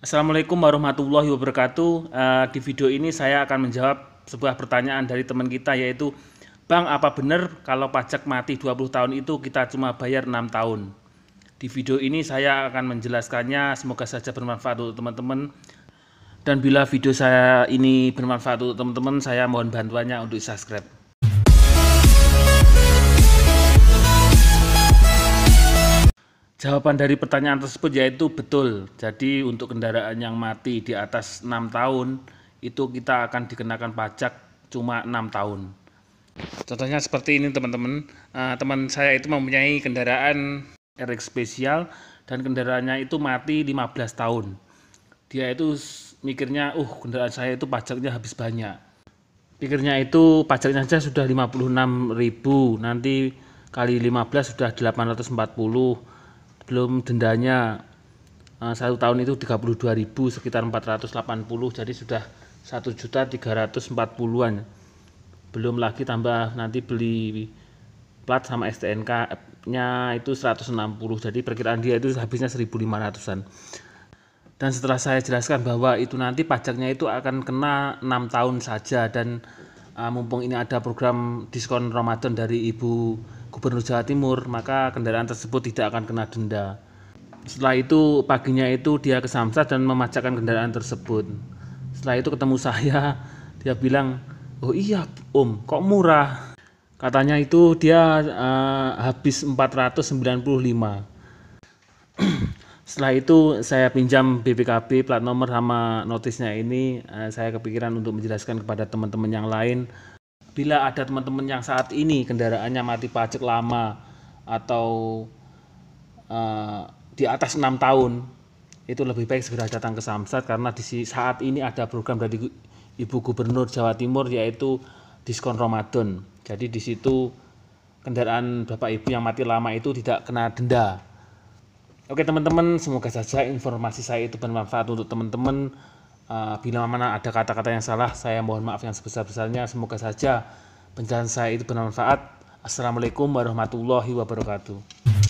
Assalamualaikum warahmatullahi wabarakatuh. Eh, di video ini saya akan menjawab sebuah pertanyaan dari teman kita yaitu Bang, apa benar kalau pajak mati 20 tahun itu kita cuma bayar 6 tahun? Di video ini saya akan menjelaskannya, semoga saja bermanfaat untuk teman-teman. Dan bila video saya ini bermanfaat untuk teman-teman, saya mohon bantuannya untuk subscribe. Jawaban dari pertanyaan tersebut yaitu betul. Jadi untuk kendaraan yang mati di atas 6 tahun itu kita akan dikenakan pajak cuma 6 tahun. Contohnya seperti ini teman-teman. Uh, teman saya itu mempunyai kendaraan RX spesial dan kendaraannya itu mati 15 tahun. Dia itu mikirnya, "Uh, kendaraan saya itu pajaknya habis banyak." Pikirnya itu pajaknya saja sudah 56.000, nanti kali 15 sudah 840 belum dendanya eh, satu tahun itu 32.000 sekitar 480 jadi sudah juta 1.340-an belum lagi tambah nanti beli plat sama STNK nya itu 160 jadi perkiraan dia itu habisnya 1.500an dan setelah saya jelaskan bahwa itu nanti pajaknya itu akan kena enam tahun saja dan eh, mumpung ini ada program diskon Ramadan dari Ibu Gubernur Jawa Timur, maka kendaraan tersebut tidak akan kena denda. Setelah itu paginya itu dia ke Samsat dan memacakan kendaraan tersebut. Setelah itu ketemu saya, dia bilang, "Oh iya, Om, kok murah?" Katanya itu dia uh, habis 495. Setelah itu saya pinjam BPKB plat nomor sama notisnya ini uh, saya kepikiran untuk menjelaskan kepada teman-teman yang lain bila ada teman-teman yang saat ini kendaraannya mati pajak lama atau uh, di atas enam tahun itu lebih baik segera datang ke Samsat karena di saat ini ada program dari Ibu Gubernur Jawa Timur yaitu diskon Ramadan. Jadi di situ kendaraan Bapak Ibu yang mati lama itu tidak kena denda. Oke teman-teman, semoga saja informasi saya itu bermanfaat untuk teman-teman. Eh, bila mana ada kata-kata yang salah, saya mohon maaf yang sebesar-besarnya. Semoga saja penjelasan saya itu bermanfaat. Assalamualaikum warahmatullahi wabarakatuh.